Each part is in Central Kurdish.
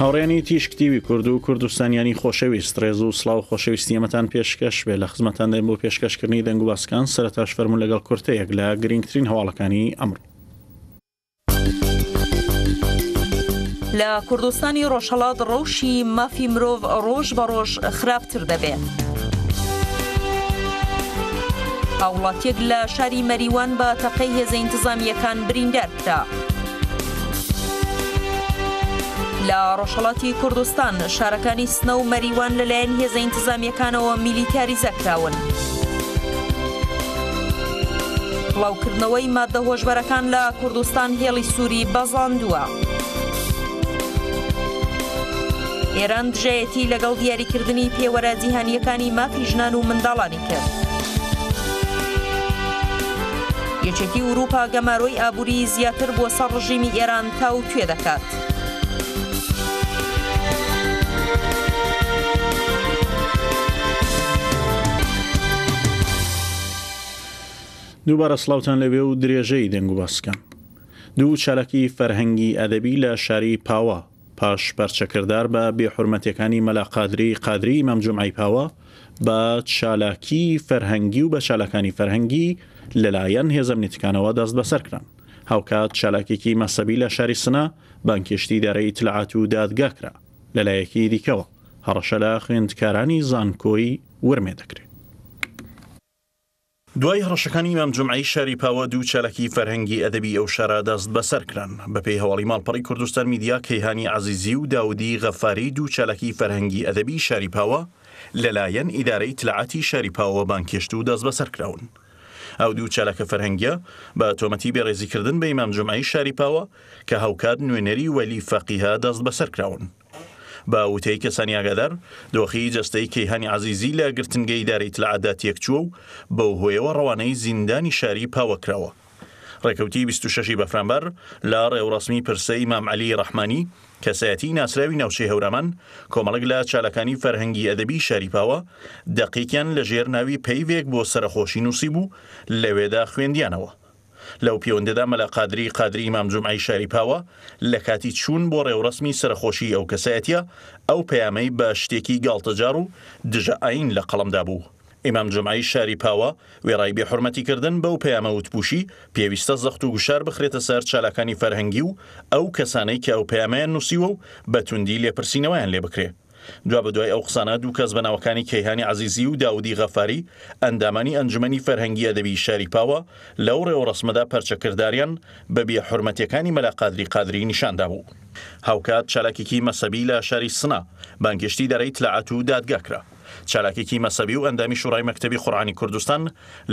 هاوڕێنی تیشکتیوی کورد و کوردستانیانی خۆشەویست ڕێز و سلااو خۆشەویستیەمەتان پێشکەش بێ لە خزمەتان دەین بۆ پێشکەشکردنی دەنگ و باسکان سەرتاش فەرمو لەگەڵ کورتەیەک لە گرنگترین هەواڵەکانی ئەمر. لە کوردستانی ڕۆژهڵات ڕەوشی مافی مرۆڤ ڕۆژ بە ڕۆژ خراپتر دەبێت. ئاوڵاتێک لە شاری مەریوان بە تەقەی هێزە ئینتزامیەکان بریندەردا. لە ڕۆژهڵاتی کوردستان شارەکانی سنە و مەریوان لەلایەن هێزە ئینتزامیەکانەوە میلیتیاری زەکراون. بڵاوکردنەوەی مادە هۆژبەرەکان لە کوردستان هێڵی سووری بەزاندووە. ئێران دژایەتی لەگەڵ دیاریکردنی پێوەرە جیهانیەکانی مافی ژنان و منداڵانی کرد. یەچێتی وروپا گەمارۆی ئابووری زیاتر بۆ سەر ڕژیمی ئێران تا و توێ دەکات. دووبارە سلااوان لەوێ و درێژەی دەنگ و باسکەم دوو چالکی فەرهەنگی ئەدەبی لە شاری پاوە پاش پەرچەکردار بە بێحرمەتەکانی مەلاقادری قادری مەمجمعی پاوە بە چالاکی فەرهەنگی و بە چالەکانی فەرهەنگی لەلایەن هێزمنیتکانەوە دەست بەسەرکران هاوکات چالاکێکی مەسەبی لە شاری سنا بانکشتی دارەی تلعات و دادگاکرا لەلایەکی دیکەوە هەڕەشە لە خوێندکارانی زانکۆی ورمێ دەکرێت دوای هەڕەشەکانی مام جمعی شاری پاوە دوو چالکی فەرهەنگی ئەدەبی ئەو شارە دەست بەسەرکران بەپی هەواڵی ماڵپەڕی کوردستان میدیا کەیهانی عزیزی و داودی غەفاری دوو چالکی فەرهەنگی ئەدەبی شاری پاوە لەلایەن ئیدارەی تلعاتی شاری پاوە بانکشت و دەست بەسەرکراون. ئەو دوو چالەکە فەرهەنگە بە تۆمەتی بە ڕێزیکردن بە ئیمام جمعی شاری پاوە کە هەوکات نوێنەری وەلی فەقیها دەست بەسەرکراون. بە وتەیەکە سەنیاگەدەر دۆخی جستەیکی هەنی عزیزی لە گرتنگەی دارەیت لە عادات یەکچوە و بەو هۆیەوە ڕەوانەی زیندانی شاری پاوەکراوە. ڕێکەوتی 26 بەفرەمبەر لە ڕێوڕسمی پرسەی مامعلی ڕەحمانی کەسایەتی ناسراوی ناوچەی هەورامان کۆمەڵک لە چالەکانی فەرهەنگی ئەدەبی شاریپاوە دەقیکیان لە ژێرناوی پەیوێک بۆ سەرخۆشی نووسی بوو لەوێدا خوێندیانەوە. لەو پەیوەندەدا مەلا قادری قادری مامجمعی شاریپاوە لە کاتی چوون بۆ ڕێوڕسمی سەرخۆشی ئەو کەسایەتە ئەو پەیامەی بە شتێکی گاڵتەجار و دژە ئاین لە قەڵمدا بوو. ئیمام جمعایی شاری پاوە وێڕای بێحرمەتیکردن بەو پەیامە وتپوشی پێویستە زەخت و گوشار بخرێتە سەر چالاکانی فەرهەنگی و ئەو کەسانەی کە ئەو پەیامەیان نووسیوە و بەتوندی لێپرسینەوەیان لێ بکرێت. دوا بە دوای ئەو قسانە دوو کەس بەناوەکانی کەیهانی عزیزی و داودی غەفاری ئەندامانی ئەنجمەنی فەرهەنگیە دەبی شاری پاوە لەو ڕێو ڕسمەدا پەرچەکردداریان بەبی حرمەتەکانی مەلاقادری قادری نیشاندا بوو. هاوکات چالاکێکی مەسەبی لە شاری سنا بانگشتی دەرەی تلعات و دادگاکرا. چالاکێکی مەسەبی و ئەندامی شوڕای مەکتتەبی خوڕانی کوردستان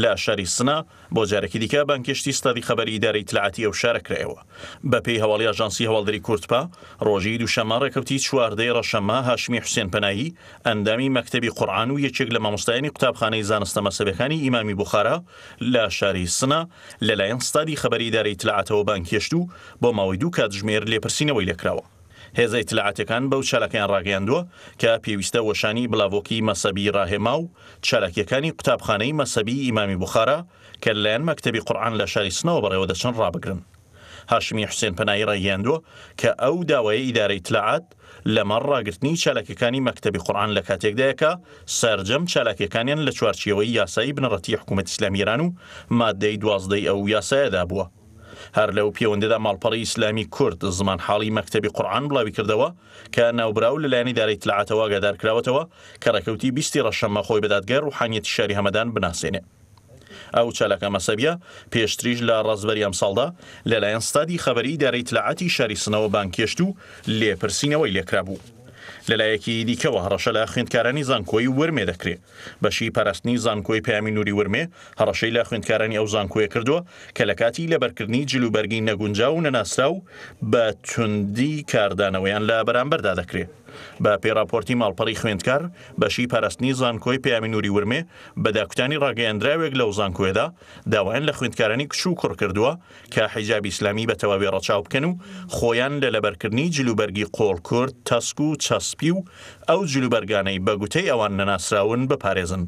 لە شاری سنا بۆ جارێکی دیکە بانکشتی ستادی خبری دارەی تلعاتی ئەو شارەکرایەوە بەپی هەواڵی ئاژانسی هەواڵدەری کورتپا ڕۆژی دووشەمە ڕێکەوتی چواردەی ڕەشەمە هاشمی حوسێن پەنایی ئەندامی مەکتتەبی قورآان و یەکێک لە مامۆستایانی قوتابخانەی زانستە مەسەبەکانی ئیمامی بخارا لە شاری سنا لەلایەن ستادی خبری دارەی تلعاتەوە بانکشت و بۆ ماوەی دوو کاتژمێر لێپرسینەوەی لێکراوە هێزە اطلاعاتەکان بەو چالەکەیان ڕاگەاندووە کە پێویستە وەشانی بڵاوۆکی مەسەبی ڕاهێما و چالکیەکانی قوتابخانەی مەسەبی ئیمامی بخارە کە لەلایەن مەکتتەبی قورآان لە شاری سنەوە بەڕێوە دەچن ڕابگرن. هاشمی حوسێن پەنایی ڕێگەاندووە کە ئەو داوای ئیدارە اطلاعات لەمە ڕاگررتنی چالکەکانی مەکتتەبی قورآان لە کاتێکدایەکە سرجەم چالکەکانیان لە چوارچیەوەی یاسایی بنەڕەتی حکوومەت ئسلامیران و مادەی دوازدەی ئەو یاسایەدا بووە. هەر لەو پەیوەندەدا ماڵپەڕی ئیسلامی کورد زمان حاڵی مەکتتەبی قورآان بڵاوی کردەوە کە ناوبراو لەلایانی دارەی تلعاتەوە گادارکراوەتەوە کە ڕێکەوتی بیستی ڕەشەمە خۆی بەدادگەر و حانیەتی شاری هەمەدان بناسێنێ. ئەو چالەکە مەسەبیە پێشتریش لە ڕزبەری ئەم ساڵدا لەلایەن ستادی خەبەری دارەی تلعاتی شاری سنەوە بانکێشت و لێپرسینەوەی لێکرابوو. لەلایەکی دیکەەوە هەڕەشە لە خوێندکارانی زانکۆی وەرمێ دەکرێت بەشی پاراستنی زانکۆی پامی نووری وەرمێ هەڕەشەی لە خوێندکارانی ئەو زانکۆیە کردووە کە لە کاتی لەبەرکردنی جلوبەرگی نەگونجا و نەناسرا و بە توندی کاردانەوەیان لە بەرامبەردا دەکرێت بە پێراپۆرتی ماڵپەڕی خوێندکار بەشی پاراستنی زانکۆی پیامینوری ورمێ بەداکوتانی ڕاگەیاندراوێک لەو زانکۆێدا داوایان لە خوێندکارانی کچ و کوڕ کردووە کە حیجابی ئسلامی بەتەواوی ڕەچاو بکەن و خۆیان لە لەبەرکردنی جلوبەرگی قۆڵ کورد تەسک و چەسپی و ئەو جلوبەرگانەی بەگوتەی ئەوان نەناسراون بپارێزن.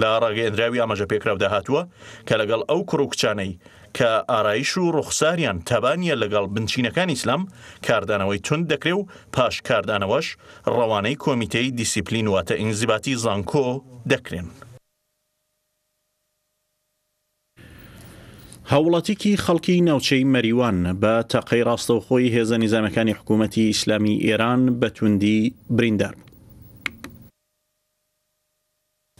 لە ڕاگەیەندراوی ئاماژە پێکراو داهتووە کە لەگەڵ ئەو کوڕ و کچانەی کە ئارایش و ڕوخساریان تەبانیە لەگەڵ بنچینەکان ئیسلام کاردانەوەی تند دەکرێ و پاشکاردانەوەش ڕەوانەی کۆمیتەی دیسیپلین واتە ئینزیباتی زانکۆ دەکرێن. هەوڵەتیکی خەڵکی ناوچەی مەریوان بە تەقەی ڕاستەوخۆی هێزە نیزانەکانی حکوومەتی ئیسلامی ئێران بەتوندی بریندار.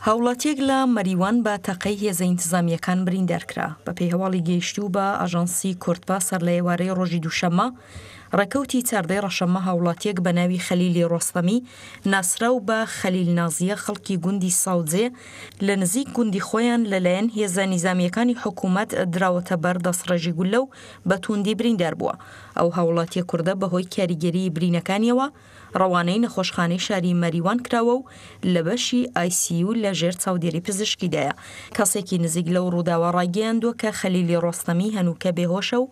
هەوڵەتێک لە مەریوان بە تەقەی هێزە ئینتزامیەکان بریندەرکرا بە پێی هەواڵی گەیشت و بە ئاژانسی کورتپا سەر لە ێوارەی ڕۆژی دووشەمە ڕێکەوتی چاردەی ڕەشەممە هاوڵاتیەک بە ناوی خەلیلی ڕۆستەمی ناسرا و بە خەلیل نازیە خەڵکی گوندی ساودجێ لە نزیک گوندی خۆیان لەلایەن هێزە نیزامیەکانی حکوومەت دراوەتە بەر دەسڕێژی گولە و بە توندی بریندار بووە ئەو هاوڵاتیە کووردە بەهۆی کاریگەری برینەکانیەوە ڕەوانەی نەخۆشخانەی شاری مەریوان کراوە و لە بەشی آیسیU لە ژێر چاودێری پزیشکیدایە کەسێکی نزیک لەو ڕووداوە ڕاگەیان دووە کە خەلیلی ڕۆستەمی هەنووکە بێهۆشە و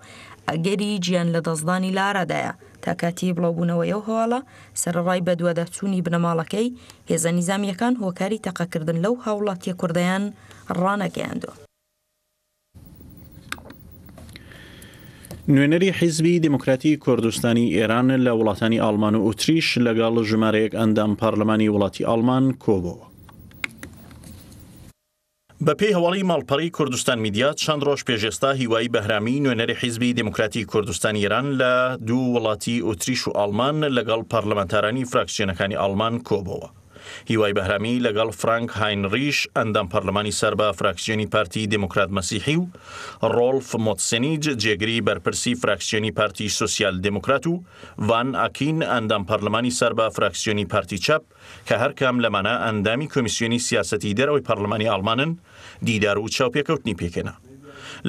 ئەگەری گیان لە دەستدانی لارادایە تاکاتی بڵاوبوونەوەی ئەو هەواڵە سەرڕای بەدووە دەچوونی بنەماڵەکەی هێزە نیزامیەکان هۆکاری تەقەکردن لەو هاوڵاتیە کوردیان ڕانەگەیاندوە. نوێنەری حیزبی دموکراتی کوردستانی ئێران لە وڵاتانی ئالمان و ئوتریش لەگەڵ ژمارەیەک ئەندام پارلمانی وڵاتی ئالمان کۆبەوە بە پێی هەواڵی ماڵپەڕی کوردستان میدیا چەند ڕۆژ پێشێستا هیوایی بەهرامی نوێنەری حیزبی دموکراتی کوردستانی ئێران لە دوو وڵاتی ئۆتریش و ئالمان لەگەڵ پارلەمەنتارانی فراکسیۆنەکانی ئالمان کۆبەوە. هیوای بەهرامی لەگەڵ فرانک هاینریش ئەندام پەرلەمانی سەر بە فراکسیۆنی پارتی دموکرات مەسیحی و ڕۆلف مۆتسنیج جێگری بەرپرسی فراکسیۆنی پارتی سوسیال دموکرات و وان ئاکین ئەندام پەرلەمانی سەر بە فراکسیۆنی پارتی چاپ کە هەرکەم لەمانە ئەندامی کۆمیسیۆنی سیاستی دەرەوەی پەرلمانی ئالمانن دیدار و چاوپێکەوتنی پێکێنە.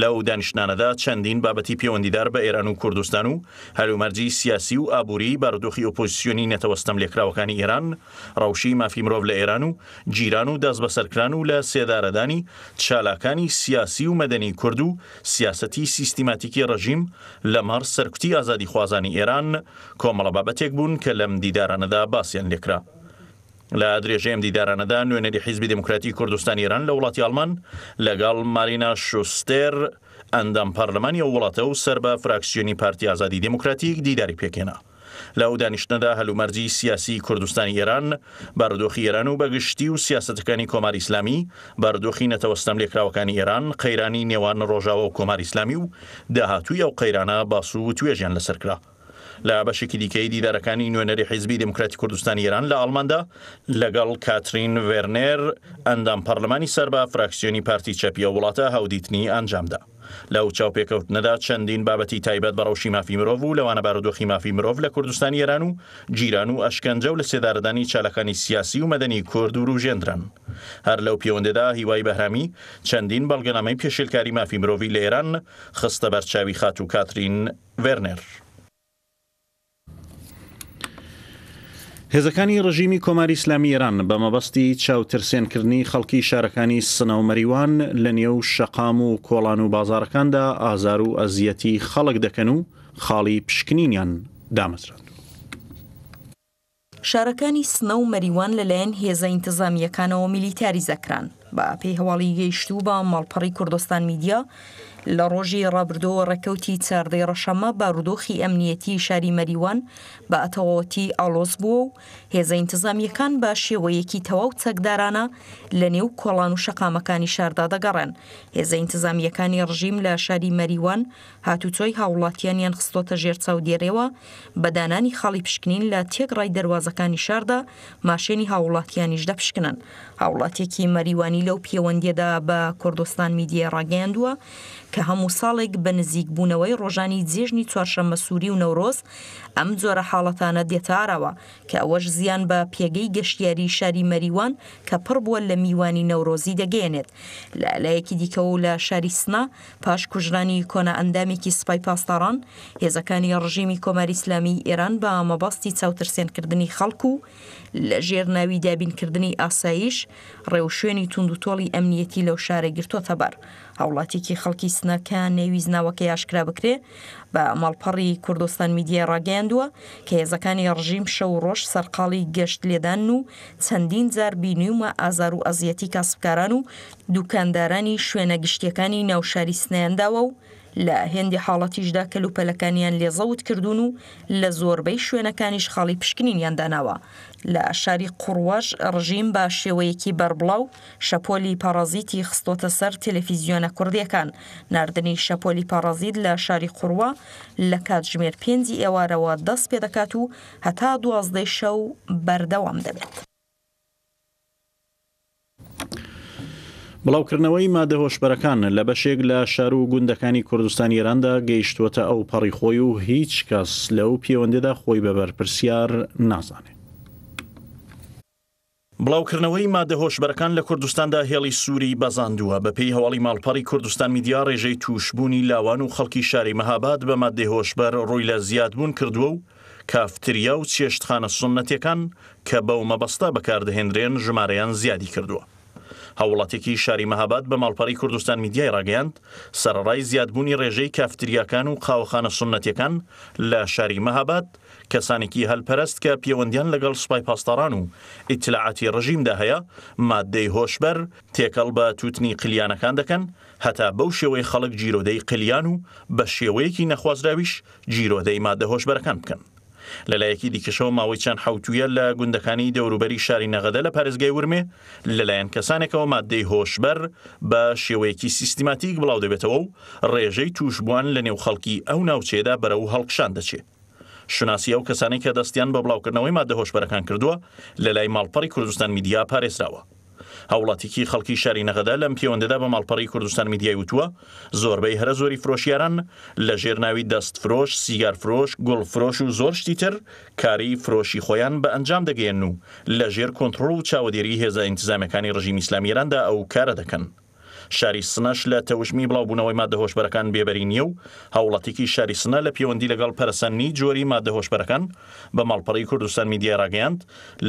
لە ئەو دانیشتانەدا چەندین بابەتی پەیوەندیدار بە ئێران و کوردستان و هەرومەرجی سیاسی و ئابووری بارودۆخی ئۆپۆزیسیۆنی نەتەوەستم لێکراوەکانی ئێران ڕەوشی مافی مرۆڤ لە ئێران و جیران و دەست بەسەرکران و لە سێدارەدانی چالاکانی سیاسی و مەدەنی کورد و سیاستی سیستیماتیکی ڕژیم لە مار سەرکوتی ئازادی خوازانی ئێران کۆمەڵە بابەتێک بوون کە لەم دیدارانەدا باسییان لێکرا. لە درێژەیەم دیدارانەدا نوێنەری حیزبی دموکراتی کوردستانی ئران لە وڵاتی ئالمان لەگەڵ مارینا شوستێر ئەندام پارلمانی و وڵاتە و سەر بە فراکسیۆنی پارتی ئازادی دموکراتیک دیداری پێکێنا. لەو دانیشتنەدا هەلومەرجی سیاسی کوردستانی ئێران بارودۆخی ئێران و بەگشتی و سیاستەکانی کۆماری ئسلامی بارودۆخی نەتەوەستەم لێکراوەکانی ئێران قەیرانی نێوان ڕۆژاوە و کۆماری ئسلامی و داهاتووی ئەو قەیرانە باس و توێژیان لەسەرکرا. لە بەشێکی دیکەی دیدارەکانی نوێنەری حیزبی دموکراتی کوردستانی ئێران لە ئەڵماندا لەگەڵ کاترین وێرنێر ئەندام پەرلمانی سەر بە فراکسیۆنی پارتی چەپیە وڵاتە هەودیتنی ئەنجامدا. لەو چاوپێکەوت نەدا چەندین بابەتی تایبەت بەڕەوشی مافی مرۆڤ و لەوانە بارودۆخی مافی مرۆڤ لە کوردستانی ئێران و جیران و ئەشکەنجە و لە سێداردانی چالەکانی سیاسی و مەدەنی کورد و ڕوژێنران هەر لەو پەیوەندێدا هیوای بەهرامی چەندین بەڵگەنامەی پێشلکاری مافی مرۆڤی لە ئێران خستە بەرچاوی خات و کاترین وێرنێر. هێزەکانی ڕژیمی کۆماری ئسلامی ئێران بە مەبەستی چاوترسێنکردنی خەڵکی شارەکانی سنەومەریوان لە نێو شەقام و کۆڵان و بازارەکاندا ئازار و ئەزیەتی خەڵک دەکەن و خاڵی پشکنینیان دامەزران. شارەکانی سنە و مەریوان لەلایەن هێزە ئینتەزامیەکانەوە میلیتاری زەکران بە پێی هەواڵی گەیشت و بە مەڵپەڕی کوردستان میدیا لە ڕۆژی ڕابردۆوە ڕێکەوتی چاردەی ڕەشەمە بارودۆخی ئەمنیەتی شاری مەریوان بە ئەتەوەتی ئالۆز بووە و هێزە ئینتزامیەکان بە شێوەیەکی تەواو چەکدارانە لە نێو کۆڵان و شەقامەکانی شاردا دەگەڕێن هێزە ئینتزامیەکانی ڕژیم لە شاری مەریوان هاتوچۆی هاوڵاتیانیان خستۆتە ژێر چاودێرەوە بەدانانی خاڵی پشکنین لە تێک ڕای دەواازەکانی شاردا ماشێنی هاوڵاتیانیش دەپشکنن هاوڵاتێکی مەریوانی لەو پەیوەندێدا بە کوردستان میدیە ڕاگەاندووە کە هەموو ساڵێک بە نزیک بوونەوەی ڕۆژانی جێژنی چوارشەمە سووری و نەورۆز ئەم جۆرە حاڵەتانە دێتارەوە کە ئەوەش زیان بە پێگەی گەشتیاری شاری مەریوان کە پڕ بووە لە میوانی نەورۆزی دەگەێنێت لە لایەکی دیکە و لە شاری سنا پاش کوژرانی کۆنا ئەندامێکی سپای پاسداران هێزەکانی ڕژیمی کۆماری ئسلامی ئێران بە مەباستی چاوترسێنکردنی خەڵکو و لە ژێرناوی دابینکردنی ئاسایش ڕێو شوێنی تونند و تۆڵی ئەمنیەتی لەو شارە گرتۆتە بەر هاوڵاتێکی خەڵکی سنەکە نێویزناوەکە یاشکرا بکرێ بە مەڵپەڕی کوردستان میدیای ڕاگەاندووە کە هێزەکانی ڕژیم شەو ڕۆژ سەرقاڵی گەشت لێدان و چەندین جار بینیومە ئازار و ئەزیەتی کاسبکاران و دوکاندارانی شوێنە گشتیەکانی ناوشاری سنەیانداوە و لە هێندی حاڵەتیشدا کەلوپەلەکانیان لێزەوت کردوون و لە زۆربەی شوێنەکانیش خاڵی پشکنینیان داناوە لە شاری قوڕوەش ڕژیم بە شێوەیەکی بەربڵاو شەپۆلی پارازیتی خستۆتە سەر تەلەفیزیۆنە کوردیەکان نردنی شەپۆلی پارازید لە شاری قوڕوە لە کاتژمێر پێنجی ئێوارەوە دەست پێ دەکات و هەتا دوازدەی شەو بەردەوام دەبێت. بڵاوکردنەوەی مادە هۆشبەرەکان لە بەشێک لە شار و گوندەکانی کوردستان ئێراندا گەیشتوتە ئەو پەڕی خۆی و هیچ کەس لەو پەیوەندێدا خۆی بە بەرپرسیار نازانێت. بڵاوکردنەوەی مادەهۆشبەرەکان لە کوردستاندا هێڵی سووری بەزاندووە بەپی هەواڵی ماڵپەڕی کوردستان میدیا ڕێژەی توشببوونی لاوان و خەڵکی شاری مەهاباد بە مادەهۆشبەر ڕووی لە زیادبوون کردووە و کافتریا و چێشتخانە سنەتەکان کە بەو مەبەستا بەکاردەهێنرێن ژمارەیان زیادی کردووە. هەوڵەتێکی شاری مەهاباد بە ماڵپەڕی کوردستان میدیای ڕاگەیاند سەرڕای زیادبوونی ڕێژەی کافتریاکان و قاوەخانە سنەتەکان لە شاری مەهاباد کەسانێکی هەلپەرست کە پەیوەندیان لەگەڵ سوپای پاسداران و ئیتلاعاتی ڕژیمدا هەیە مادەی هۆشبەر تێکەڵ بە تووتنی قلیانەکان دەکەن هەتا بەو شێوەی خەڵک جیرۆدەی قلیان و بە شێوەیەکی نەخوازراویش جیرۆدەی مادە هۆشبەرەکان بکەن. لەلایەکی دیکەشەوە ماوەی چەند حوتویە لە گوندەکانی دەوروبەری شاری نەغەدە لە پارێزگای ورمێ لەلایەن کەسانێکەوە مادەی هۆشبەر بە شێوەیەکی سیستماتیک بڵاو دەبێتەوە و ڕێژەی توشبووان لە نێو خەڵکی ئەو ناوچێدا بەرەو هەڵکشان دەچێت. شناسی ئەو کەسانی کە دەستیان بە بڵاوکردنەوەی مادە هۆشبەرەکان کردووە لە لای ماڵپەڕی کوردستان میدیا پارێزراوە. هاوڵاتیکی خەڵکی شاری نەغدا لەم پەیوەندەدا بە ماڵپەڕی کوردستان میدیای وتووە زۆربەی هەرە زۆری فرۆشیاران لە ژێرناوی دەست فرۆش سیگار فرۆش گوڵ فرۆش و زۆر شتی تر کاری فرۆشی خۆیان بە ئەنجام دەگەێن و لە ژێر کۆنتترۆل و چاوەدێری هێزا ئینتزامەکانی ڕژیم ئسلامیراندا ئەو کارە دەکەن. شاری سنەش لە تەوشمی بڵاوبوونەوەی مادە هۆشبەرەکان بێبەری نییە و هەوڵەتێکی شاری سنە لە پەیوەندی لەگەڵ پەرسەننی جۆری مادە هۆشبەرەکان بە ماڵپەڕی کوردستان میدیا ڕاگەیاند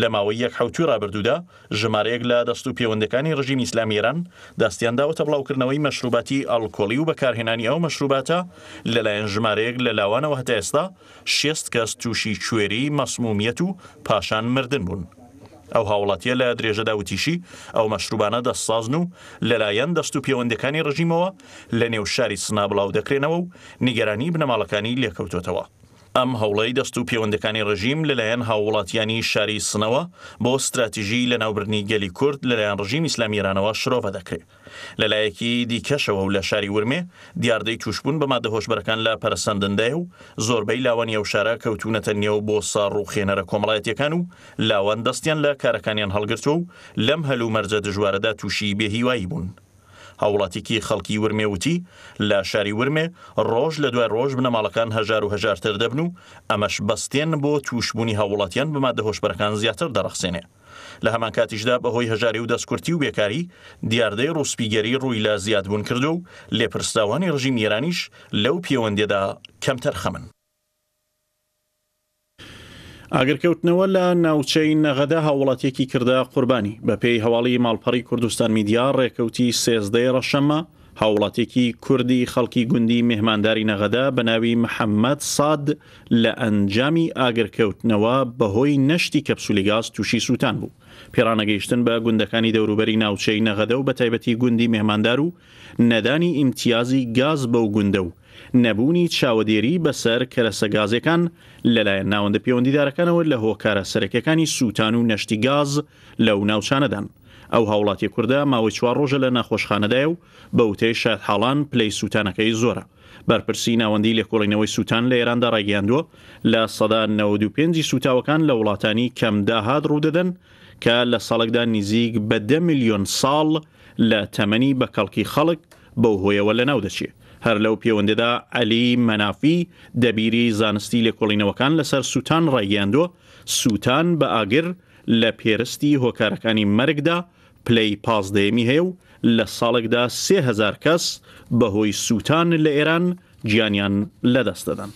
لە ماوەی یەک حوتی رابرردوودا ژمارەیەک لە دەست و پەیوەندەکانی ڕژیم ئیسلامیێران دەستیانداوەتە بڵاوکردنەوەی مەشروباتی ئالکۆلی و بەکارهێنانی ئەو مەشروباتە لەلایەن ژمارەیەک لە لاوانەوە هەتا ئێستا شێست کەس تووشی کوێری مەسمومیەت و پاشان مردن بوون. ئەو هاوڵاتیە لە درێژەدا وتیشی ئەو مەشروبانە دەستسازن و لەلایەن دەست و پەیوەندەکانی ڕژیمەوە لە نێو شاری سنا بڵاو دەکرێنەوە و نیگەرانی بنەماڵەکانی لێکەوتوتەوە. ئەم هەوڵەی دەست و پەیوەندەکانی ڕژیم لەلایەن هاوڵاتیانی شاری سنەوە بۆ استراتیژی لە ناوبرنی گەلی کورد لەلایەن ڕژیم ئسلامیرانەوە شرۆڤە دەکرێت لەلایەکی دیکەشەوە و لە شاری ورمێ دیاردەی توشببوون بە مادە هۆشبەرەکان لە پەرسەندندای و زۆربەی لاوانیە و شارە کەوتونەتە نێو بۆ ساڕ و خێنەرە کۆمەڵایەتەکان و لاوان دەستیان لە کارەکانیان هەڵگرتووە و لەم هەلو مەرجە دژوارەدا تووشی بێهیوایی بوون. هاوڵاتیکی خەڵکی ورمێوتی لە شاری ورمێ ڕۆژ لە دوای ڕۆژ بنەماڵەکان هەژار و هەژارتر دەبن و ئەمەش بەستێن بۆ توشببوونی هاوڵاتیان بمادە هۆشبەرەکان زیاتر دەرەخسێنێ. لە هەمان کاتیشدا بەهۆی هەژاری و دەستکورتی و بێکاری دیاردەی ڕوسپیگەری ڕووی لە زیادبوون کردو و لێپرسداوانی ڕژیم ئێرانیش لەو پەیوەندێدا کەمتەر خەمن. ئاگرکەوتنەوە لە ناوچەی نەغەدا هاوڵاتێکی کردا قوربانی بە پێی هەواڵی ماڵپەڕی کوردستان میدیا ڕێکەوتی سێزدەی ڕەشەمە هاوڵاتێکی کوردی خەڵکی گوندی مهمانداری نەغەدا بە ناوی محەممەد ساد لە ئەنجامی ئاگرکەوتنەوە بەهۆی نشتی کەپسولیگاز تووشی سووتان بوو. پێرانەگەیشتن بە گوندەکانی دەوروبەری ناوچەی نەغەدە و بە تایبەتی گوندی مهماندار و نەدانی ئیمتیازی گاز بەو گوندە و نەبوونی چاودێری بەسەر کەرەسەگازەکان لەلایەن ناوەندە پەیوەندیدارەکانەوە لە هۆکارە سەرەکیەکانی سووتان و نەشتی گاز لەو ناوچانەدان. ئەو هاوڵاتی کووردا ماوەی چوار ڕۆژە لە ناخۆشخانەدایە و بەوتەی شاد حاڵان پلەی سووتانەکەی زۆرە. بەرپرسی ناوەندی لێکۆڵینەوەی سووتان لە ئێراندا ڕێگەیاندووە لە سەدا 95 سوتاوەکان لە وڵاتانی کەمداهات ڕوودەدەن کە لە ساڵێکدا نزیک بە ده میلیۆن ساڵ لە تەمەنی بە کەڵکی خەڵک بەو هۆیەوە لە ناو دەچێت. هەر لەو پەیوەندێدا علی مەنافی دەبیری زانستی لە کۆڵینەوەکان لەسەر سووتان ڕایگەاندۆ سووتان بە ئاگر لە پێرستی هۆکارەکانی مەرگدا پلەی پازدەیەمی هەیە و لە ساڵێکدا سهزار کەس بەهۆی سووتان لە ئێران گیانیان لەدەست دەدەن.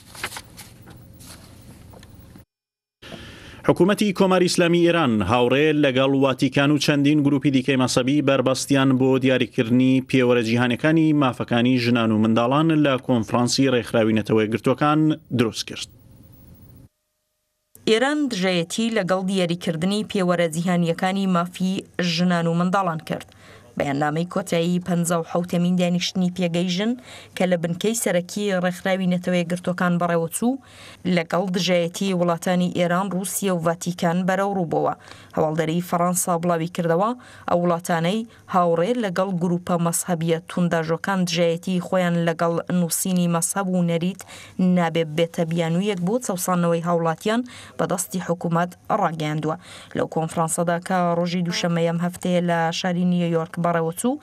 حکوومەتتی کۆماری ئسلامی ئێران هاوڕێ لەگەڵ واتیکان و چەندین گروپی دیکەی مەسەبی بربەستیان بۆ دیاریکردنی پێوەرە جیهانەکانی مافەکانی ژنان و منداڵان لە کۆنفرانسی ڕێکخراوینەتەوەی گرتوەکان دروست کرد. ئێران دژەتی لەگەڵ دیاریکردنی پێوەرە جیهانیەکانی مافی ژنان و منداڵان کرد. بەیاننامەی کۆتایی پ حوتەمین دانیشتنی پێگەیژن کە لە بنکەی سەرەکی ڕێکخراوی نەتەوەی گرتوەکان بەڕێوە چوو لەگەڵ دژایەتی وڵاتانی ئێران رووسیا و ڤاتیکان بەرەو ڕووبەوە هەواڵدەری فەەنسا بڵاوی کردەوە ئەو وڵاتانەی هاوڕێ لەگەڵ گروپە مەسحەبیە تونداژەکان دژایەتی خۆیان لەگەڵ نووسینی مەسەب و نەریت نابێت بێتە بیانویەک بۆ چاوسانەوەی هاوڵاتیان بەدەستی حکوومەت ڕاگەاندووە لەو کۆنفرانسەدا کە ڕۆژی دووشەمەەم هەفتەیە لە شاری نیویۆرک ڕەهبارەوە و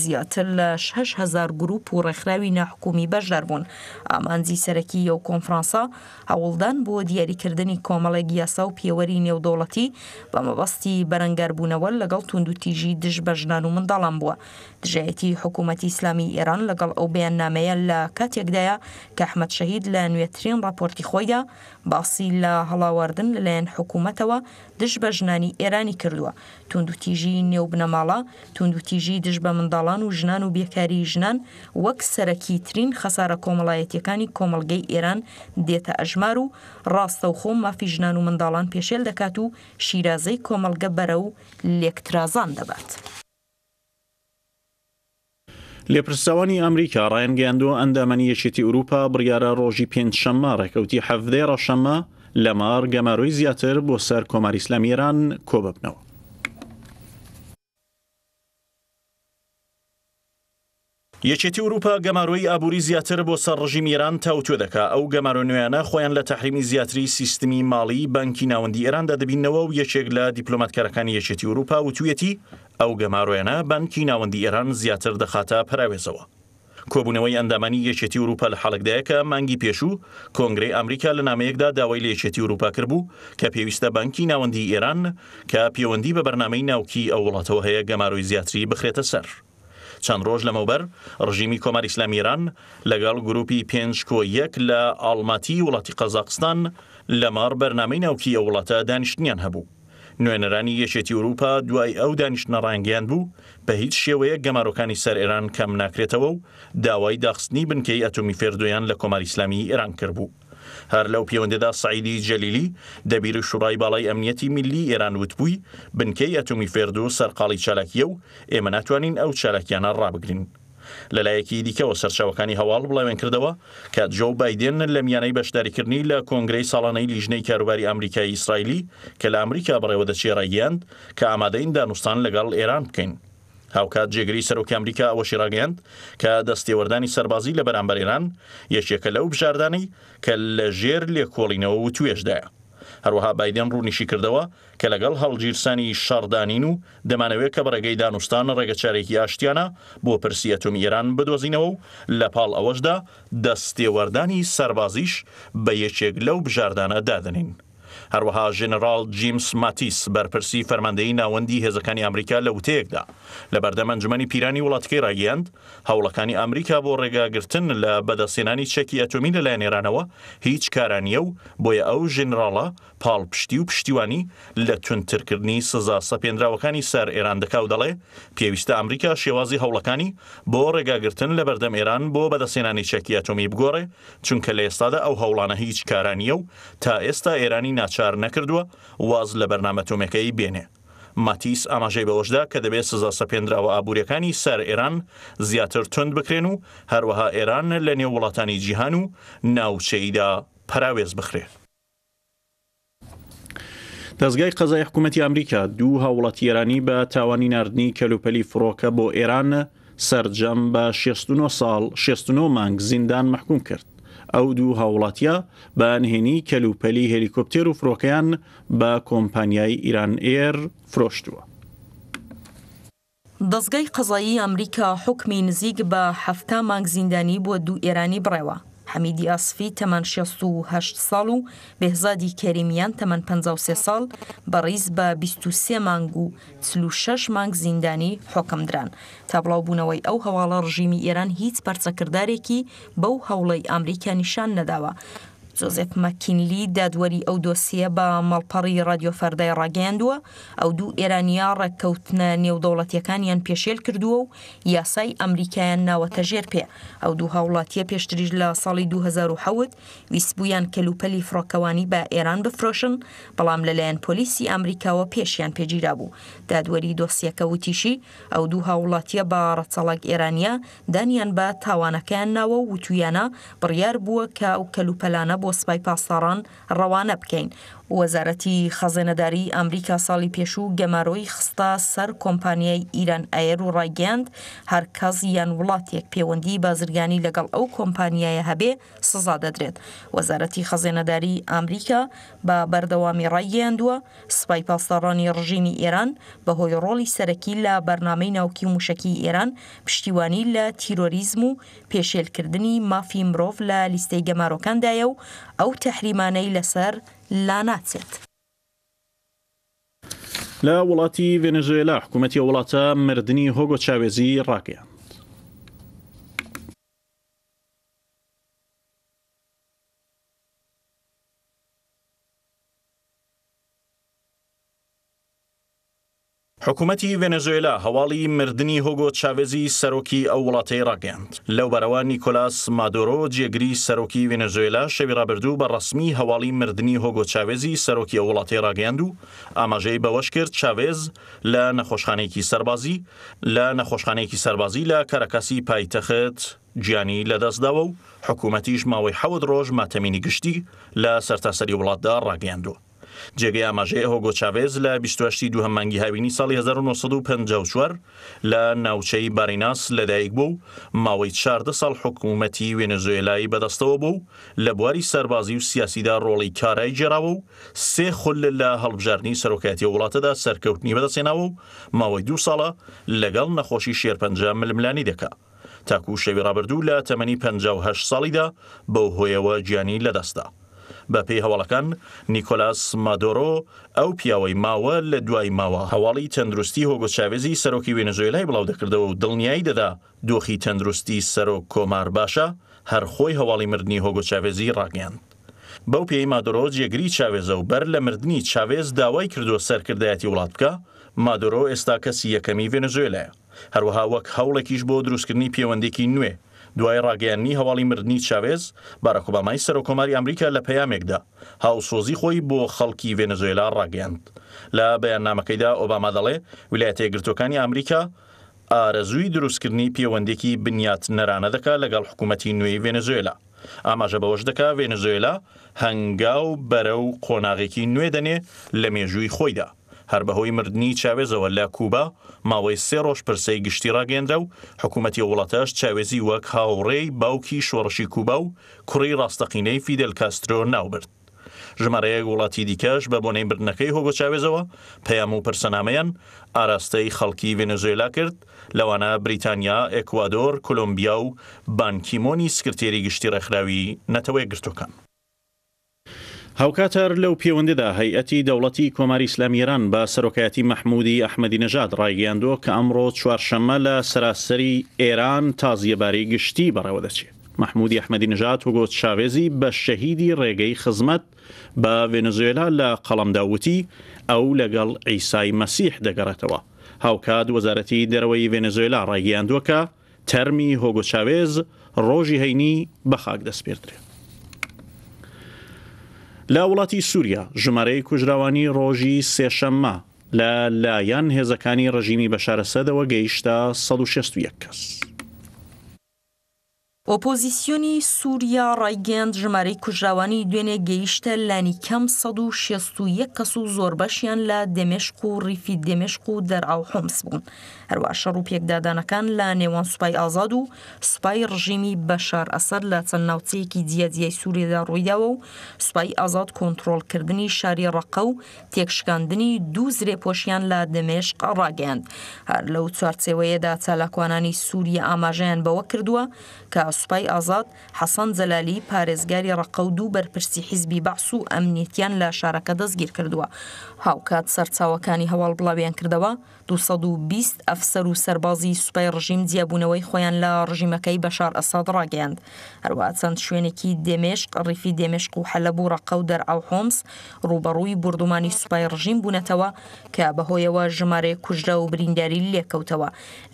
زیاتر لە 6هزار گروپ و ڕێکخراوی ناحکومی بەشدار بوون ئامانزی سەرەکی یو کۆنفرانسا هەوڵدان بۆ دیاریکردنی کۆمەڵێک یاسا و پێوەری نێودۆڵەتی بە مەبەستی بەرەنگاربوونەوە لەگەڵ تونند و تیژی دژ بەژنان و منداڵام بووە دژایەتی حکوومەتی ئیسلامی ئێران لەگەڵ ئەو بەیان نامەیە لە کاتێکدایە کە ئەحمد شەهید لە نوێترین راپۆرتی خۆیدا باسی لە هەڵاواردن لەلایەن حکوومەتەوە دش بە ژنانی ئێرانی کردووە تونند و تیژی نێو بنەماڵا تونند و تیژی دش بە منداڵان و ژنان و بێکاری ژنان وەک سەرەکی ترین خەسارە کۆمەڵایەتەکانی کۆمەلگەی ئێران دێتە ئەژمار و ڕاستە و خۆم مافی ژنان و منداڵان پێشێل دەکات و شیرازەی کۆمەلگە بەرە و لێکترازان دەبات. لێپرسەوانی ئەمریکا ڕایەنگەیاندووە ئەندامەنی یەکێتی ئوروپا بڕیارە ڕۆژی پێنجشەممە ڕێکەوتی حەفدەی ڕەشەممە لەمار گەمەڕۆی زیاتر بۆ سەر کۆماری ئسلامیێران کۆببنەوە یەکێتی وروپا گەماروی ئابووری زیاتر بۆ سەر ڕژیم ئێران تاوتو دەکا ئەو گەمارۆ نوێیانە خۆیان لە تحریمی زیاتری سیستمی ماڵی بانکی ناوەندی ئێراندا دەبینەوە و یەکێک لە دیپلۆماتکارەکانی یەکێتی وروپا و توێتی ئەو گەمارۆیانە بانکی ناوەندی ئێران زیاتر دەخاتە پراوێزەوە. کۆبوونەوەی ئەندامانی یەکێتی وروپا لە حەڵکدایەکە مانگی پێشوو کۆنگری ئەمریکا لە نامەیەکدا داوای لە یەکێتی وروپا کردبوو کە پێویستە بانکی ناوەندی ئێران کە پەیوەندی بە بەرنمەی ناوکی ئەو وڵاتەوە هەیە گەماروی زیاتری بخرێتە سەر. چەند ڕۆژ لەمەوبەر ڕژیمی کۆمار ئیسلامیران لەگەڵ گروپی پێنج کۆ یەک لە ئاڵماتی وڵاتی قەزاقستان لەمار بەرنامەی ناوکیە وڵاتە دانیشتنیان هەبوو. نوێنەرانی یەشێتی وروپا دوای ئەو دانیشتە ڕانگەیان بوو بە هیچ شێوەیە گەماروکانی سەر ئێران کەم ناکرێتەوە و داوای داخستنی بنکەی ئەتومی فێردویان لە کۆماری ئسلامی ئێران کردبوو. هەر لەو پەیوەندێدا سعیدی جەلیلی دەبیر شوڕای باڵای ئەمنیەتی میلی ئێران وتبووی بنکەی ئەتومی فێرد و سەرقاڵی چالاکیە و ئێمە ناتوانین ئەو چالاکیانە ڕابگرین. لەلایەکی دیکەەوە سەرچاوەکانی هەواڵ بڵاوێن کردەوە کە جۆ بادێن لە میانەی بەشداریکردنی لە کۆنگرەی ساڵانەی لیژنەی کاروباری ئەمریکای ئیسرائیلی کە لە ئەمریکا بڕێوە دەچێ ڕایگەاند کە ئامادەین دانوستان لەگەڵ ئێران بکەین. هاوکات جێگری سەرۆکی ئەمریکا ئەوە شیراگەند کە دەستێوەردانی سەربازی لە بەرامبەرێران یەکێکە لەو بژاردانی کە لە ژێر لێکۆڵینەوە و توێشدایە هەروەها بادن ڕوونیشی کردەوە کە لەگەڵ هەڵگیرسانی شاردانین و دەمانەوێت کە بەڕێگەی دانوستان ڕێگەچارێکی ئاشتیانە بۆ پرسیەتوم ئێران بدۆزینەوە و لە پاڵ ئەوەشدا دەستێوەردانی سەربازیش بە یەکێک لەو بژاردانە دادنین. هەروەها ژنرال جیمس ماتیس بەرپرسی فەرمەندەی ناوەندی هێزەکانی ئەمریکا لە وتەیەکدا لە بەردەمەنجمەنی پیرانی وڵاتەکەی ڕاگەاند هەوڵەکانی ئەمریکا بۆ ڕێگاگرتن لە بەدەستێنانی چەکی ئەتۆمی لە لایەنێرانەوە هیچ کارانیە و بۆیە ئەو ژنراڵە پاڵپشتی و پشتیوانی لە تونترکردنی سزا سەپێنراوەکانی سەر ئێران دەکا و دەڵێ پێویستە ئەمریکا شێوازی هەوڵەکانی بۆ ڕێگاگرتن لە بەردەم ئێران بۆ بەدەستێنانی چەکی ئەتۆمی بگۆڕێ چونکە لە ئێستادا ئەو هەوڵانە هیچ کارانیە و تا ئێستا ئێرانی نات ناچار نەکردووە واز لە بەرنمەتومەکەی بێنێ. ماتیس ئاماژەی بەوەشدا کە دەبێت سزا سەپێنراوە ئابوووریەکانی سەر ئێران زیاتر تند بکرێن و هەروەها ئێران لە نێو وڵاتانی جیهان و ناوچەیدا پراوێز بخرێت. دەستگای قەزای حکوومەتتی ئەمریکا دوو هاوڵەتی ئێرانی بە تاوانی نردنی کەلوپەلی فڕۆکە بۆ ئێران سرجەم بە 16 ساڵ 16 مانگ زیندان محکوم کرد. ئەو دوو هاوڵاتیە بەنهێنی کەلوپەلی هێلیکۆپتێر و فرۆکەیان بە کۆمپانیای ئیران ئێر فرۆشتووە. دەستگای قزایی ئەمریکا حکمی نزیک بە هەفتا مانگ زیندانی بۆ دوو ئێرانی بڕێوە. حەمیدی ئاسفی تەمەەن 16 ساڵ و بهزادی کەریمیان تەمەەن 53 ساڵ بەڕیز بە 23 مانگ و 36 مانگ زیندانی حۆکەمدران تا بڵاوبوونەوەی ئەو هەواڵە ڕژیمی ئێران هیچ پەرچەکردارێکی بەو هەوڵی ئەمریکا نیشان نەداوە جۆزف مەکینلی دادوەری ئەو دۆسیە بە مەڵپەڕی رادیۆفەردای ڕاگەاندووە ئەو دوو ئێرانیا ڕێککەوتنە نێودەوڵەتیەکانیان پێشێل کردووە و یاسای ئەمریکایان ناوەتە ژێر پێ ئەو دوو هاوڵاتیە پێشتریش لە ساڵی 2010 ویسبوویان کەلوپەلی فڕۆکەوانی بە ئێران بفرۆشن بەڵام لەلایەن پۆلیسی ئەمریکاوە پێشیان پێگیرا بوو دادوەری دۆسیەکە وتیشی ئەو دوو هاوڵاتیە بە ڕەچەڵک ئێرانیا دانیان بە تاوانەکەیان ناوە وتویانە بڕیار بووە کە ئەو کەلوپەلانە بۆ بۆ سوپای پاسداران ڕەوانە بکەین وەزارەتی خەزێنەداری ئەمریکا ساڵی پێشوو گەمارۆی خستا سەر کۆمپانیای ئیران ئایر و ڕایگەاند هەر کەس یان وڵاتێک پەیوەندی بازرگانی لەگەڵ ئەو کۆمپانیایە هەبێ سزا دەدرێت وەزارەتی خەزێنەداری ئەمریکا بە بەردەوامی ڕایگەاندووە سپای پاسدارانی ڕژیمی ئێران بەهۆی ڕۆلی سەرەکی لە بەرنمەی ناوکی موشکی ئێران پشتیوانی لە تیرۆریزم و پێشێلکردنی مافی مرۆڤ لە لیستەی گەمارۆکاندایە و ئەو تەحریمانەی لەسەر لا ناچێت. لە وڵاتی ڤێنەژێلا حکوومەتی وڵاتە مردنی هۆگۆ چاوێزی ڕاکیان حکوومەتتی ڤێنەزوێلا هەواڵی مردنی هۆگۆ چاوێزی سەرۆکی ئەو وڵاتەی ڕاگەاند لەو بەرەوە نیکۆلاس مادۆرۆ جێگری سەرۆکی ڤێنەزوێلا شەوی ڕابردوو بە ڕسمی هەواڵی مردنی هۆگۆ چاوێزی سەرۆکی ئەو وڵاتی ڕاگەاند و ئاماژەی بەوەش کرد چاوێز لە نەخۆشخانێکی سەربازی لە نەخۆشخانێکی سەربازی لە کارەکەسی پایتەخت گیانی لەدەستداوە و حکوومەتیش ماوەی حەوت ڕۆژ ماتەمینی گشتی لە سەرتاسەری وڵاتدا ڕاگەاندوە جێگەی ئاماژەیە هۆگۆ چاوێز لە 28 دو هەمانگی هاوینی ساڵی 1954 لە ناوچەی باریناس لەدایک بوو ماوەی 14 ساڵ حکوومەتی وێنەزوێلایی بەدەستەوە بوو لە بواری سەربازی و سیاسیدا ڕۆڵی کارای جێراوە و سێ خل لە هەڵبژارنی سەرۆکاتی وڵاتەدا سەرکەوتنی بەدەسێناوە و ماوەی دو ساڵە لەگەڵ نەخۆشی شێرپەنج ململانی دەکات. تاکو شەوی ڕابردوو لە تەمەنی 58 ساڵیدا بەو هۆیەوە گیانی لەدەستدا. بە پێی هەوڵەکان نیکۆلاس مادۆرۆ ئەو پیاوەی ماوە لە دوای ماوە هەواڵی تەندروستی هۆگۆچاوێزی سەرۆکی وێنەزۆیلای بڵاو دەکردەوە و دڵنیایی دەدا دۆخی تەندروستی سەرۆک کۆمار باشە هەر خۆی هەواڵی مردنی هۆگۆچاوێزی ڕاگەاند. بەو پێی مادۆرۆ جێگری چاوێزە و بەر لە مردنی چاوێز داوای کردووە سەرکردایەتی وڵات بکە مادۆرۆ ئێستا کەسی یەکەمی وێنەزۆیلایە هەروەها وەک هەوڵێکیش بۆ دروستکردنی پەیوەندێکی نوێ دوای ڕاگەیاننی هەواڵی مردنی چاوێز بارەکۆبامای سەرۆکۆماری ئەمریکا لە پەیامێکدا هاوسۆزی خۆی بۆ خەڵکی ڤێنزوێلا ڕاگەاند لە بەیاننامەکەیدا ئۆباما دەڵێ ویلایەتێگرتوەکانی ئەمریکا ئارەزووی دروستکردنی پەیوەندێکی بنیات نەرانە دەکا لەگەڵ حکوومەتی نوێی ڤێنزوێلا ئاماژە بەوەش دەکا ڤێنزوێلا هەنگاو بەرە و قۆناغێکی نوێ دەنێ لە مێژووی خۆیدا هەر بەهۆی مردنی چاوێزەوە لە کوبا ماوەی سێ ڕۆژ پرسەی گشتی ڕاگەندرە و حکوومەتی وڵاتەش چاوێزی وەک هاوڕێی باوکی شۆڕشی کوبا و کوڕی ڕاستەقینەی فیدل کاسترۆ ناوبرد. ژمارەیە وڵاتی دیکەش بە بۆنەی بردنەکەی هۆگۆ چاوێزەوە پەیام و پرسەنامەیان ئاراستەی خەڵکی ڤێنزوێلا کرد لەوانە بریتانیا ئەکوادۆر کولمبیا و بانکیمۆنی سکرتێری گشتی ڕێکخراوی نەتەوەی گرتوەکان. هاوکاتەر لەو پەیوەندەدا هەیئەتی دەوڵەتی کۆماری ئسلامیێران بە سەرۆکایەتی مەحمودی ئەحمەدی نەژاد ڕایگەاندۆ کە ئەمڕۆ چوارشەممە لە سەراسەری ئێران تازیەباری گشتی بەڕێوە دەچێت مححمودی ئەحمەدی نژات و گۆت شاوێزی بە شەهیدی ڕێگەی خزمەت بە ڤێنزوێلا لە قەڵمداوتی ئەو لەگەڵ ئەیسای مەسیح دەگەڕێتەوە هاوکات وەزارەتی دەرەوەی ڤێنزوێلا ڕایگەاندووەکە تەرمی هۆگۆ چاوێز ڕۆژی هەینی بەخاک دەستپێدرێت لە وڵاتی سووریا ژمارەی کوژراوانی ڕۆژی سێشەممە لە لایەن هێزەکانی ڕژیمی بەشارەسەدەوە گەیشتە 16 کەس. ئۆپۆزیسیۆنی سووریا ڕایگەند ژمارەی کوژاوانی دوێنێ گەیشتە لانی کەم 1960 کەس و زۆربەشیان لە دمشق و ڕیفی دمشق و دەرعاو حمس بوون هەروە شەڕوو پێکدادانەکان لە نێوان سوپای ئازاد و سوپای ڕژیمی بەشار ئەسەر لە چەند ناوچەیەکی دیەدیای سوورێدا ڕوویداوە و سوپای ئازاد کۆنتترۆلکردنی شاری ڕقە و تێکشکاندنی دوو زرێپۆشیان لە دمشق ڕاگەند هەر لەو چوارچێوەیەدا چالاکوانانی سووریە ئاماژیان بەوە کردووە کە سوپای ئازاد حەسەن جەلالی پارێزگاری ڕقە و دوو بەرپرسی حیزبی بەعس و ئەمنیەتیان لە شارەکە دەستگیر کردووە هاوکات سەرچاوەکانی هەواڵ بڵاویان کردەوە 220 ئەفسەر و سەربازی سوپای ڕژیم جیاببوونەوەی خۆیان لە ڕژیمەکەی بەشار ئەساد ڕاگەاند هەروە چەند شوێنێکی دێمێشق ڕیفی دێمێشق و حەلەبوو ڕقە و دەرعو هۆمس ڕوبەڕووی بردومانی سوپای ڕژیم بوونەتەوە کە بەهۆیەوە ژمارە کوژرا و برینداری لێکەوتەوە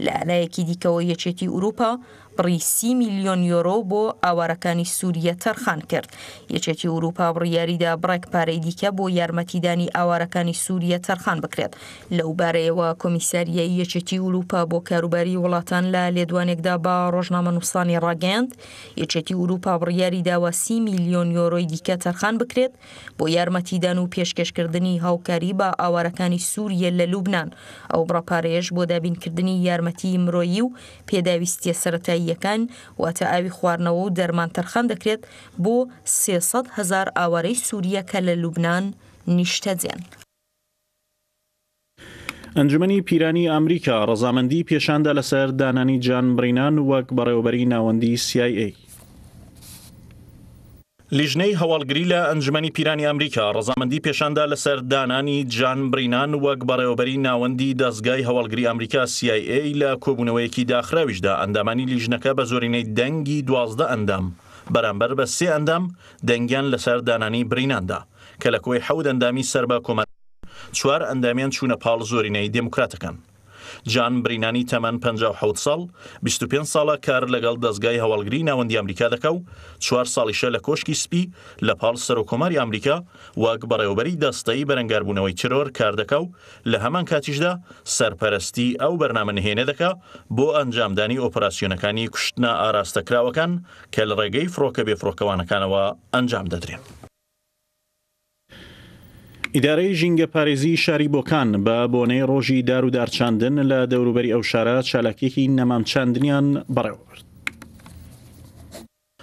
لە ئالایەکی دیکەوە یەچێتی ئوروپا بڕیسی میلیۆن یۆرۆ بۆ ئاوارەکانی سووریە تەرخان کرد یەچێتی ئوروپا بڕیاریدا بڕێک پارەی دیکە بۆ یارمەتیدانی ئاوارەکانی سووریە تەرخان بکرێت لەوبارەیەوە کۆمیساریە یەچێتی وروپا بۆ کاروباری وڵاتان لە لێدوانێکدا بە ڕۆژنامە نووسانی ڕاگەاند یەچێتی وروپا بڕیاری داوە سی میلیۆن یۆرۆی دیکە تەرخان بکرێت بۆ یارمەتیدان و پێشکەشکردنی هاوکاری بە ئاوارەکانی سووریە لە لوبناان ئەو بڕپارێش بۆ دابینکردنی یارمەتی مرۆیی و پێداویستیە سەتاییەکان واتە ئاوی خواردنەوە و دەرمان تەرخان دەکرێت بۆ 300 هزار ئاوارەی سووریەکە لە لوبناان نیشتەجێن. ئەنجمەی پیرانی ئەمریکا ڕزامەندی پێشاندا لەسەر دانانی جان برینان وەک بەڕێوبەری ناوەندی CIA. لیژنەی هەواڵگری لە ئەنجمەی پیرانی ئەمریکا ڕزامەندی پێشاندا لەسەر دانانی جان برینان وەک بەڕێوەبەری ناوەندی دەستگای هەواڵگری ئەمریکا CIA لە کۆبوونەوەیەکی داخراویشدا ئەندامانی لیژنەکە بە زۆرینەی دەنگی دوازدە ئەندام بەرامبەر بە سێ ئەندام دەنگیان لەسەر دانانی بریناندا کە لە کۆی حەود ئەندامی سەر بە کۆمەل چوار ئەندامیان چوونە پاڵ زۆرینەی دموکراتەکان. جان برینانی تەمەەن 56 ساڵ 25 ساڵە کار لەگەڵ دەستگای هەوڵگری ناوەندی ئەمریکا دەکە و چوار ساڵیشە لە کۆشکی سپی لە پاڵ سەرۆکۆماری ئەمریکا واک بەڕێوبەری دەستایی بەرەنگاربوونەوەی چرۆر کار دەکە و لە هەمان کاتیشدا سەرپەرستی ئەو بەرنامە نهێنە دەکە بۆ ئەنجامدانی ئۆپەراسیۆنەکانی کوشتنا ئاراستەکراوەکان کە لە ڕێگەی فڕۆکە بێفڕۆکەوانەکانەوە ئەنجام دەدرێن. ئیدارەی ژینگە پارێزی شاری بۆکان بە بۆنەی ڕۆژی دار و دارچاندن لە دەوروبەری ئەو شارە چالاکێکی نەمامچاندنیان بەڕێوەرد.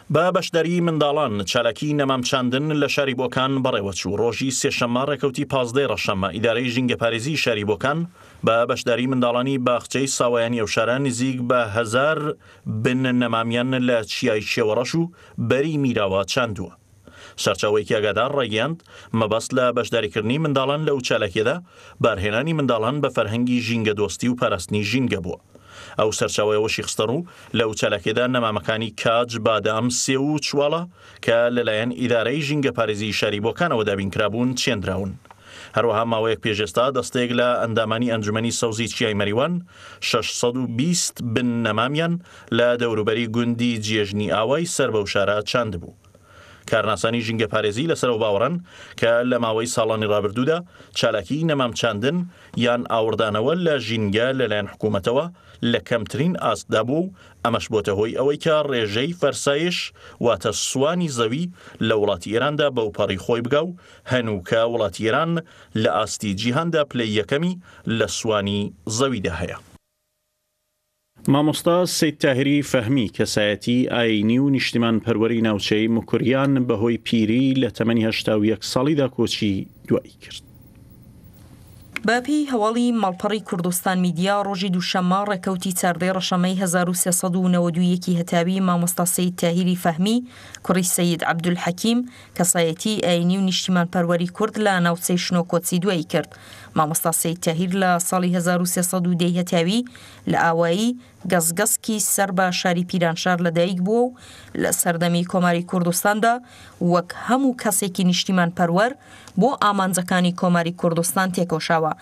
با بەشداری منداڵان چالاکی نەمامچاندن لە شاری بۆکان بەڕێوەچوو ڕۆژی سێشەمە ڕێکەوتی پازدەی ڕەشەمە ئیدارەی ژینگە پارێزی شاری بۆکان بە بەشداری منداڵانی باخچەی ساوایانی ئەوشارە نزیک بە هزار بن نەمامیان لە چیای شێوەڕەش و بەری میراوە چاندووە. سەرچاوەیەکی ئەگادار ڕێگەاند مەبەست لە بەشداریکردنی منداڵان لە وچالەکێدا بارهێنانی منداڵان بە فەرهەنگی ژینگە دۆستی و پاراستنی ژینگە بووە. ئەو سەرچاوەیەوەشی خستەڕ و لە وچالەکێدا نەمامەکانی کاج بادام سێ و چواڵە کە لەلایەن ئیدارەی ژینگە پارێزی شاری بۆکانەوە دابینکرابوون چێنراون. هەروەها ماوەیەک پێشێستا دەستێک لە ئەندامانی ئەنجومی سەوزی چیای مەریوان 620 بن نەمامیان لە دەوروبەری گوندی جێژنی ئاوای سەر بە وشارە چاند بوو. کارناسانی ژینگە پارێزی لەسەرەوە باوەڕەن کە لە ماوەی ساڵانی ڕابردوودا چالاکی نەمامچاندن یان ئاوردانەوە لە ژینگە لەلایەن حکوومەتەوە لە کەمترین ئاستدا بوو ئەمەش بۆتە هۆی ئەوەی کە ڕێژەی فەرسایش واتە سوانی زەوی لە وڵاتی ئێراندا بە وپەڕی خۆی بگە و هەنووکە وڵاتی ئێران لە ئاستی جیهاندا پلەی یەکەمی لە سوانی زەویدا هەیە. مامۆستا سید تاهری فەهمی کەسایەتی ئاینی و نیشتیمان پەروەری ناوچەی مکوریان بەهۆی پیری لە تەمەنیه ساڵیدا کۆچی دوایی کرد. باپی هەواڵی ماڵپەڕی کوردستان میدیا ڕۆژی دووشەمە ڕێکەوتی چاردەی ڕەشەمەی 1992 هەتاوی مامۆستاسی تاهیری فەهمی کوڕی سید عبدول حەکیم کەسایەتی ئاینی و نیشتیمان پەروەری کورد لە ناوچەی شنۆ کۆچی دوایی کرد مامۆستا سەیتەهیر لە ساڵی 1970 هەتیاوی لە ئاوایی گەزگەسکی سەر بە شاری پیرانشار لەدایک بووە و لە سەردەمی کۆماری کوردستاندا وەک هەموو کەسێکی نیشتیمان پەروەەر بۆ ئامانجەکانی کۆماری کوردستان تێکۆشاوە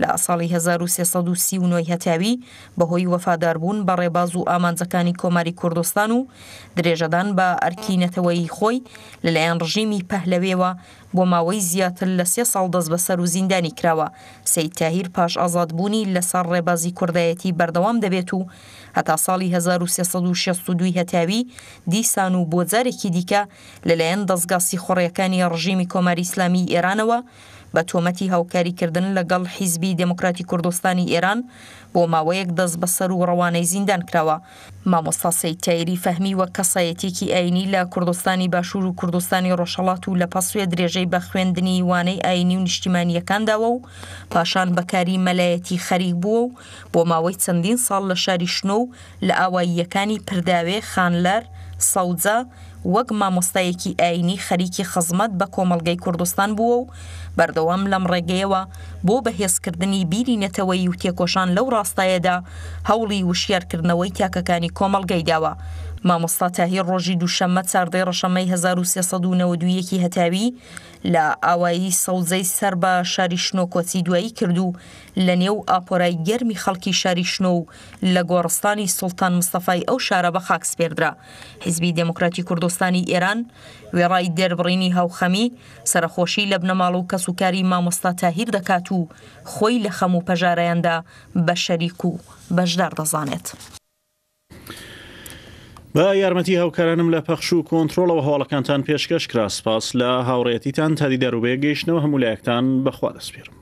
لە ساڵی 1939 هەتیاوی بەهۆی وەفاداربوون بە ڕێباز و ئامانجەکانی کۆماری کوردستان و درێژەدان بە ئەرکینەتەوەی خۆی لەلایەن ڕژیمی پەهلەوێەوە بۆ ماوەی زیاتر لە سێ ساڵ دەست بەسەر و زیندانی کراوە سەیتاهیر پاش ئازادبوونی لەسەر ڕێبازی کوردایەتی بەردەوام دەبێت و هەتا ساڵی 1962 هەتاوی دیسان و بۆ جارێکی دیکە لەلایەن دەستگاسی خۆڕیەکانی ڕژیمی کۆماری ئیسلامی ئێرانەوە بە تۆمەتی هاوکاریکردن لەگەڵ حیزبی دموکراتی کوردستانی ئێران بۆ ماوەیەک دەست بەسەر و ڕەوانەی زیندان کراوە مامۆستاسی تایری فەهمی وە کەسایەتێکی ئاینی لە کوردستانی باشوور و کوردستانی ڕۆژهڵات و لە پاسوێ درێژەی بە خوێندنی وانەی ئاینی و نیشتیمانیەکانداوە و پاشان بەکاری مەلایەتی خەریک بووە و بۆ ماوەی چەندین ساڵ لە شاری شنۆ و لە ئاواییەکانی پرداوێ خانلەر سەوزە وەک مامۆستایەکی ئاینی خەریکی خزمەت بە کۆمەلگەی کوردستان بووە و بەردەوام لەم ڕێگەیەوە بۆ بەهێزکردنی بیری نەتەوەی و تێکۆشان لەو ڕاستایەدا هەوڵی وشیارکردنەوەی تاکەکانی کۆمەلگەی داوە. مامۆستا تاهی ڕۆژی دووشەممە چاردەی ڕەشەمەی 1392 هەتاوی لە ئاوایی سەوزەی سەر بە شاری شنۆ کۆچی دوایی کرد و لە نێو ئاپۆرای گەرمی خەڵکی شاری شنۆ و لە گۆڕستانی سڵتان مستەفای ئەو شارە بە خاکس پێدرا حیزبی دموکراتی کوردستانی ئێران وێڕای دەربڕینی هاوخەمی سەرخۆشی لە بنەماڵ و کەسوکاری مامۆستا تاهیر دەکات و خۆی لە خەم و پەژارەیاندا بە شەریک و بەشدار دەزانێت. بە یارمەتی هاوکارانم لە پەخش و کۆنتترۆلەوە هەواڵەکانتان پێشکەش کراسپاس لە هاوڕێتیتان تادی دەروبێ گەیشتنەوە هەمولایەکتان بەخوا دەسپێرم.